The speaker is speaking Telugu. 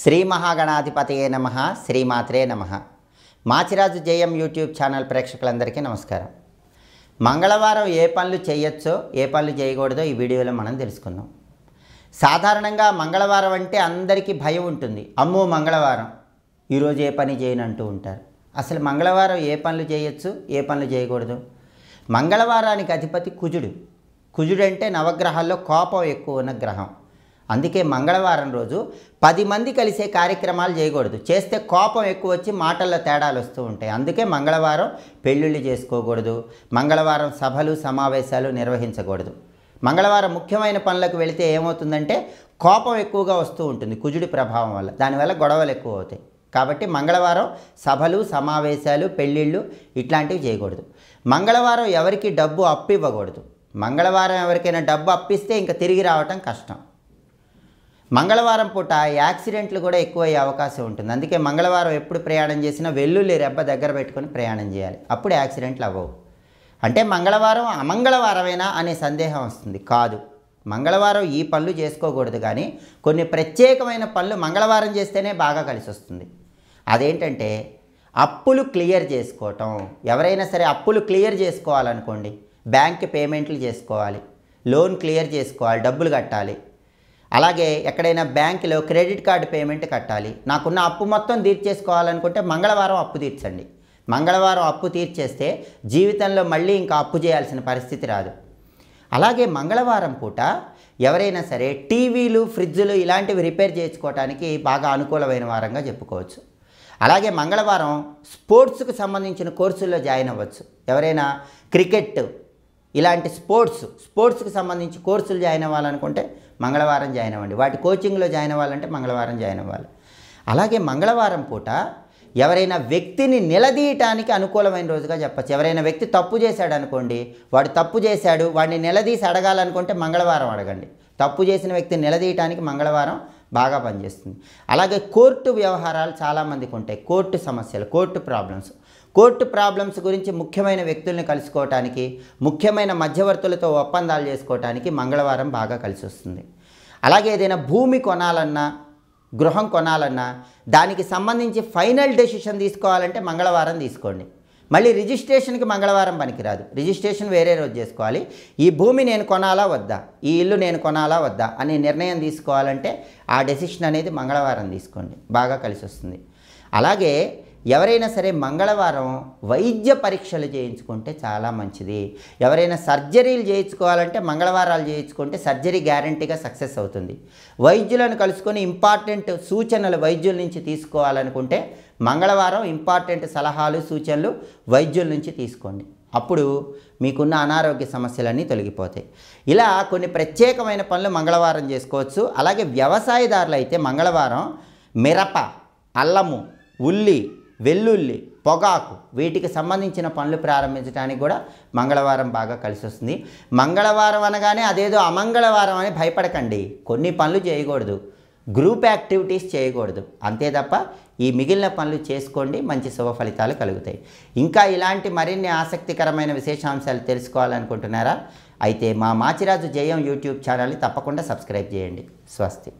శ్రీ మహాగణాధిపతయే నమ శ్రీమాత్రే నమ మాచిరాజు జయం యూట్యూబ్ ఛానల్ ప్రేక్షకులందరికీ నమస్కారం మంగళవారం ఏ పనులు చేయొచ్చో ఏ పనులు చేయకూడదో ఈ వీడియోలో మనం తెలుసుకుందాం సాధారణంగా మంగళవారం అంటే అందరికీ భయం ఉంటుంది అమ్మో మంగళవారం ఈరోజు ఏ పని చేయనంటూ ఉంటారు అసలు మంగళవారం ఏ పనులు చేయొచ్చు ఏ పనులు చేయకూడదు మంగళవారానికి అధిపతి కుజుడు కుజుడు అంటే నవగ్రహాల్లో కోపం ఎక్కువ ఉన్న గ్రహం అందుకే మంగళవారం రోజు పది మంది కలిసే కార్యక్రమాలు చేయకూడదు చేస్తే కోపం ఎక్కువ వచ్చి మాటల్లో తేడాలు వస్తూ ఉంటాయి అందుకే మంగళవారం పెళ్ళిళ్ళు చేసుకోకూడదు మంగళవారం సభలు సమావేశాలు నిర్వహించకూడదు మంగళవారం ముఖ్యమైన పనులకు వెళితే ఏమవుతుందంటే కోపం ఎక్కువగా వస్తూ ఉంటుంది కుజుడి ప్రభావం వల్ల దానివల్ల గొడవలు ఎక్కువ అవుతాయి కాబట్టి మంగళవారం సభలు సమావేశాలు పెళ్ళిళ్ళు ఇట్లాంటివి చేయకూడదు మంగళవారం ఎవరికి డబ్బు అప్పు ఇవ్వకూడదు మంగళవారం ఎవరికైనా డబ్బు అప్పిస్తే ఇంకా తిరిగి రావటం కష్టం మంగళవారం పూట యాక్సిడెంట్లు కూడా ఎక్కువయ్యే అవకాశం ఉంటుంది అందుకే మంగళవారం ఎప్పుడు ప్రయాణం చేసినా వెల్లుల్లి రెబ్బ దగ్గర పెట్టుకొని ప్రయాణం చేయాలి అప్పుడు యాక్సిడెంట్లు అవ్వవు అంటే మంగళవారం అమంగళవారమేనా అనే సందేహం వస్తుంది కాదు మంగళవారం ఈ పనులు చేసుకోకూడదు కానీ కొన్ని ప్రత్యేకమైన పనులు మంగళవారం చేస్తేనే బాగా కలిసి వస్తుంది అదేంటంటే అప్పులు క్లియర్ చేసుకోవటం ఎవరైనా సరే అప్పులు క్లియర్ చేసుకోవాలనుకోండి బ్యాంక్ పేమెంట్లు చేసుకోవాలి లోన్ క్లియర్ చేసుకోవాలి డబ్బులు కట్టాలి అలాగే ఎక్కడైనా బ్యాంకులో క్రెడిట్ కార్డు పేమెంట్ కట్టాలి నాకున్న అప్పు మొత్తం తీర్చేసుకోవాలనుకుంటే మంగళవారం అప్పు తీర్చండి మంగళవారం అప్పు తీర్చేస్తే జీవితంలో మళ్ళీ ఇంకా అప్పు చేయాల్సిన పరిస్థితి రాదు అలాగే మంగళవారం పూట ఎవరైనా సరే టీవీలు ఫ్రిడ్జ్లు ఇలాంటివి రిపేర్ చేసుకోవటానికి బాగా అనుకూలమైన వారంగా చెప్పుకోవచ్చు అలాగే మంగళవారం స్పోర్ట్స్కు సంబంధించిన కోర్సుల్లో జాయిన్ అవ్వచ్చు ఎవరైనా క్రికెట్ ఇలాంటి స్పోర్ట్స్ స్పోర్ట్స్కి సంబంధించి కోర్సులు జాయిన్ అవ్వాలనుకుంటే మంగళవారం జాయిన్ అవ్వండి వాటి కోచింగ్లో జాయిన్ అవ్వాలంటే మంగళవారం జాయిన్ అవ్వాలి అలాగే మంగళవారం పూట ఎవరైనా వ్యక్తిని నిలదీయటానికి అనుకూలమైన రోజుగా చెప్పచ్చు ఎవరైనా వ్యక్తి తప్పు చేశాడు అనుకోండి వాడు తప్పు చేశాడు వాడిని నిలదీసి అడగాలనుకుంటే మంగళవారం అడగండి తప్పు చేసిన వ్యక్తిని నిలదీయటానికి మంగళవారం బాగా పనిచేస్తుంది అలాగే కోర్టు వ్యవహారాలు చాలామందికి ఉంటాయి కోర్టు సమస్యలు కోర్టు ప్రాబ్లమ్స్ కోర్టు ప్రాబ్లమ్స్ గురించి ముఖ్యమైన వ్యక్తుల్ని కలుసుకోవటానికి ముఖ్యమైన మధ్యవర్తులతో ఒప్పందాలు చేసుకోవటానికి మంగళవారం బాగా కలిసి వస్తుంది అలాగే ఏదైనా భూమి కొనాలన్నా గృహం కొనాలన్నా దానికి సంబంధించి ఫైనల్ డెసిషన్ తీసుకోవాలంటే మంగళవారం తీసుకోండి మళ్ళీ రిజిస్ట్రేషన్కి మంగళవారం పనికిరాదు రిజిస్ట్రేషన్ వేరే రోజు చేసుకోవాలి ఈ భూమి నేను కొనాలా వద్దా ఈ ఇల్లు నేను కొనాలా వద్దా అనే నిర్ణయం తీసుకోవాలంటే ఆ డెసిషన్ అనేది మంగళవారం తీసుకోండి బాగా కలిసి వస్తుంది అలాగే ఎవరైనా సరే మంగళవారం వైద్య పరీక్షలు చేయించుకుంటే చాలా మంచిది ఎవరైనా సర్జరీలు చేయించుకోవాలంటే మంగళవారాలు చేయించుకుంటే సర్జరీ గ్యారంటీగా సక్సెస్ అవుతుంది వైద్యులను కలుసుకొని ఇంపార్టెంట్ సూచనలు వైద్యుల నుంచి తీసుకోవాలనుకుంటే మంగళవారం ఇంపార్టెంట్ సలహాలు సూచనలు వైద్యుల నుంచి తీసుకోండి అప్పుడు మీకున్న అనారోగ్య సమస్యలన్నీ తొలగిపోతాయి ఇలా కొన్ని ప్రత్యేకమైన పనులు మంగళవారం చేసుకోవచ్చు అలాగే వ్యవసాయదారులు అయితే మంగళవారం మిరప అల్లము ఉల్లి వెల్లుల్లి పొగాకు వీటికి సంబంధించిన పనులు ప్రారంభించడానికి కూడా మంగళవారం బాగా కలిసి వస్తుంది మంగళవారం అనగానే అదేదో అమంగళవారం అని భయపడకండి కొన్ని పనులు చేయకూడదు గ్రూప్ యాక్టివిటీస్ చేయకూడదు అంతే తప్ప ఈ మిగిలిన పనులు చేసుకోండి మంచి శుభ ఫలితాలు కలుగుతాయి ఇంకా ఇలాంటి మరిన్ని ఆసక్తికరమైన విశేషాంశాలు తెలుసుకోవాలనుకుంటున్నారా అయితే మా మాచిరాజు జయం యూట్యూబ్ ఛానల్ని తప్పకుండా సబ్స్క్రైబ్ చేయండి స్వస్తి